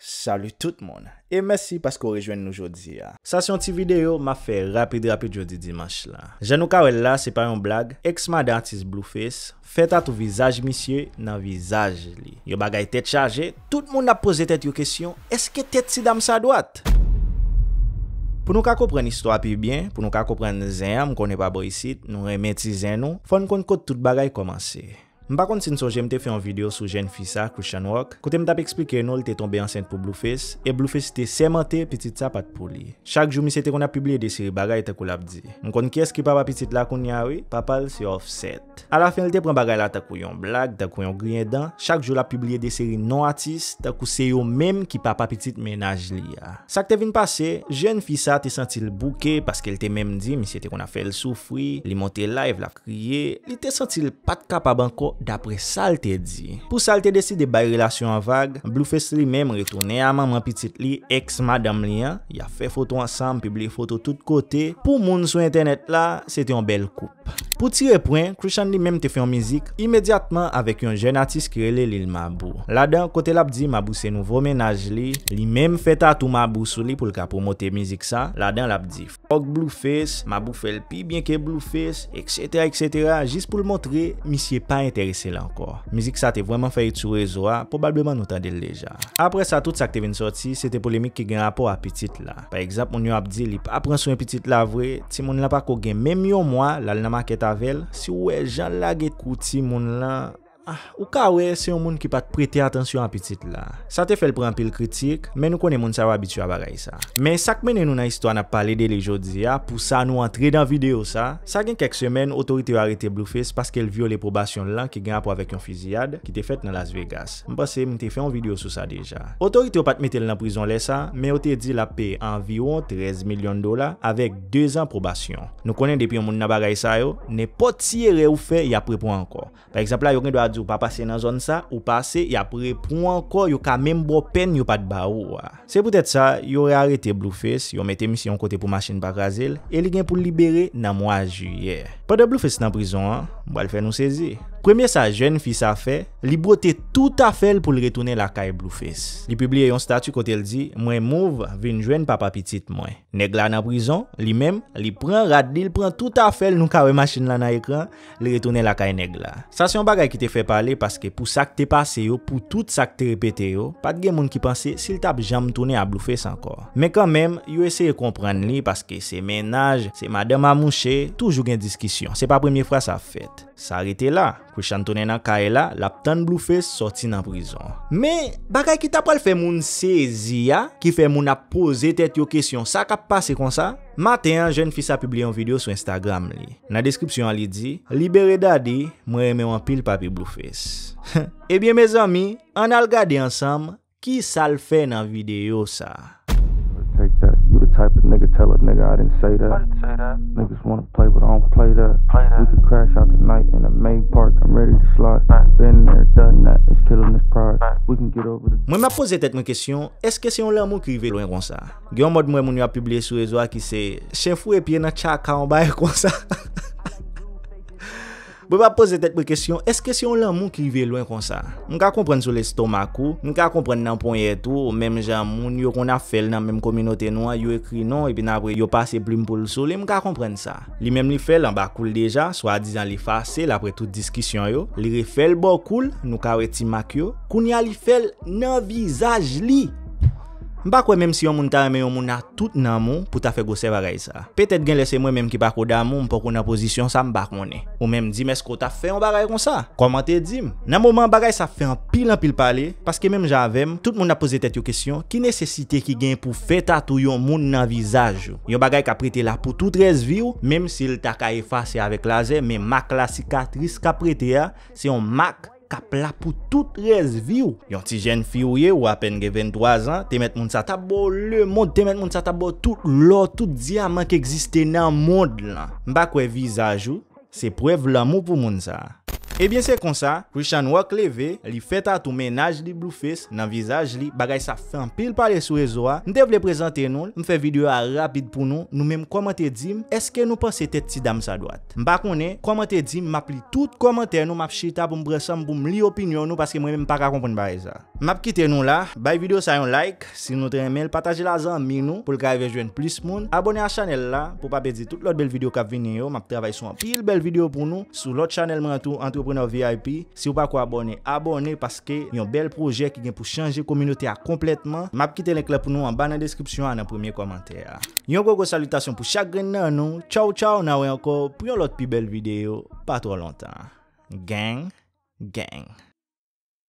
Salut tout moun, e mersi pasko rejwen nou jodi ya. Sa si yon ti video, ma fe rapid rapid jodi dimash la. Je nou kawella, se pa yon blag, ex-mad artist Blueface, feta tou vizaj misye nan vizaj li. Yo bagay tete chaje, tout moun ap pose tete yo kesyon, eske tete si dam sa doat? Pou nou ka kopren istwa pi byen, pou nou ka kopren zeyam konen pa boyisit, nou remen ti zeynon, fon kon kote tout bagay komanse. Mpa kont si nso jem te fe yon video sou Jen Fisa, Christian Walk, kote mta pe eksplike enol te tombe ansen pou Blueface, e Blueface te semente pitit sa pat pou li. Chak jou mi se te kona publie de seri bagay te kou labdi. Mkon ki eski papa pitit la koun ya we, papal se offset. A la fin li te pren bagay la te kou yon blag, te kou yon griyendan, chak jou la publie de seri non-atist, te kou se yo mem ki papa pitit menaj li ya. Sak te vin pase, Jen Fisa te sentil bouke, paske li te mem di mi se te kona fel soufwi, li monte live la kriye, li te sentil pat kap abanko, Dapre salte di Pou salte desi de bay relasyon vage Blou Fesli menm retounen a mam an pitit li Ex madame li an Ya fe foto ansam pi bli foto tout kote Pou moun sou internet la Sete yon bel koup Po ti repren, Christian li menm te fe yon mizik imediatman avek yon jen atis kirele li l mabou. La den, kote la bdi mabou se nou vomenaj li, li menm fe ta tou mabou sou li pou l ka promote mizik sa, la den la bdi fok Blueface, mabou fel pi bien ke Blueface, eksetera eksetera, jist pou l montre, mi siye pa enterese la ankor. Mizik sa te vweman fe yi tou rezoa, pobalbeman nou tande l leja. Apre sa tout sa ke te ven sorti, se te polemik ki gen rapor apetit la. Par egzap, moun yo apdi li pa apren sou epetit la vwe, ti moun la pa k Si wè e jan lage kouti moun lan... Ah, ou ka we, se yon moun ki pat prete atensyon apetit la. Sa te fel prempil kritik, men nou konen moun sa wabitua bagay sa. Men sak menen nou nan histwa na pale de le jodi ya, pou sa nou antre dan videyo sa, sa gen kek semen otorite yo arete Blueface paske el vio le probasyon lan ki gen apwa vek yon fiziyad ki te fet nan Las Vegas. Mba se, mwen te fe yon videyo sou sa deja. Otorite yo pat metel nan prizon le sa, men o te di la pe anviyon 13 milyon dola avek 2 an probasyon. Nou konen depi yon moun na bagay sa yo, ne pot sire ou fe yapre pou anko. Par ek Ou pa pase nan zon sa Ou pase E apre prou ankor Yo ka menm bo pen Yo pat ba ou Se pou tete sa Yo rearete Blueface Yo mette misyon kote pou machine pa gazel E li gen pou libere nan mwa ju ye Pa de Blueface nan prizon Bo al fe nou sezi Premye sa jwen fisa fe, li brote tout a fel pou li retoune la kaye Blueface. Li publie yon statu kote l di, mwen mouv, vin jwen papapitit mwen. Negla nan prizon, li mem, li pren rad li, pren tout a fel nou ka we machine la nan ekran, li retoune la kaye negla. Sasyon bagay ki te fe pale, paske pou sakte pase yo, pou tout sakte repete yo, pat gen moun ki panse, sil tap jam tounen a Blueface ankor. Men kan men, yo eseye kompran li, paske se menaj, se madame a mouche, toujou gen diskisyon. Se pa premier fwa sa fete, sa rete la. Pwè chan tonen nan kaela, la ptan Blueface soti nan prizon. Me, bakay ki tapal fè moun sezi ya, ki fè moun ap pose tèt yo kesyon sa kap pase kon sa, maten yon jen fisa publie yon video sou Instagram li. Nan deskripsyon li di, libere dadi, mwen eme wapil papi Blueface. Ebyen me zami, an al gade ansam, ki sal fè nan video sa? Nigga I didn't say that, niggas wanna play but I don't play that, we could crash out tonight in a main park, I'm ready to slot, been there done that, it's killing this park, we can get over the... Pwè pa pose tèt pwè kèsyon, esk kèsyon lan moun ki yve lwen kon sa? Mwen ka kompren sou lè stoma kou, mwen ka kompren nan ponye tou, ou mèm jan moun yo kon a fèl nan mèm kominote nou a yo ekri nou, epi nan apre yo pase blim pou lousou, lè mwen ka kompren sa. Li mèm li fèl an ba koul deja, swa adizan li fase, lè apre tout diskisyon yo. Li li fèl bo koul, nou ka weti mak yo, koun ya li fèl nan vizaj li! Mbakwe menm si yon moun ta eme yon moun na tout nan moun pou ta fe gose varay sa. Petet gen lese mwen menm ki bako dan moun pou kon nan pozisyon sa mbak moun e. Ou menm di menm esko ta fe yon baray kon sa. Koman te di menm? Nan mouman baray sa fe an pil an pil pale, paske menm jan vem, tout moun na pose tet yo kesyon, ki nesesite ki gen pou fe ta tou yon moun nan vizaj yo? Yon baray ka prete la pou tout rezvi yo, menm si lita ka e fase avek laze, menm mak la sikatris ka prete ya, se yon mak, kapla pou tout rezvi ou. Yon ti jen fi ou ye ou apen ge 23 an, temet moun sa tabo le moun, temet moun sa tabo tout lor, tout diaman ki egziste nan moun lan. Mbakwe vizaj ou, sepwev lan moun pou moun sa. Ebyen eh se konsa, Rishan wak leve, li feta tou menaj li Blueface nan vizaj li bagay sa fin pil pale sou rezo a, nte vle prezante nou, mfe video a rapid pou nou nou menm komante dim eske nou panse tete si dam sa doat. Mba konen, komante dim, map li tout komante nou, map chita pou mbresan pou mli opinyon nou paske mwen menm pa kakonpoun ba reza. Map kite nou la, bay video sa yon like, si nou tren mel, pataje la zan mi nou pou lka yve jwen plis moun, abone a chanel la pou pa pedi tout lot bel video kap vini yo, map travay sou an pil bel video pou nou sou lot chanel mwen an tou. pou nou VIP. Si ou pa kwa abone, abone paske yon bel proje ki gen pou chanje kominote a kompletman. Map ki telekle pou nou an banan deskripsyon an an premier komenter. Yon gogo salutasyon pou chakren nan nou. Chow chow nawe anko pou yon lot pi bel video pa tro lontan. Geng Geng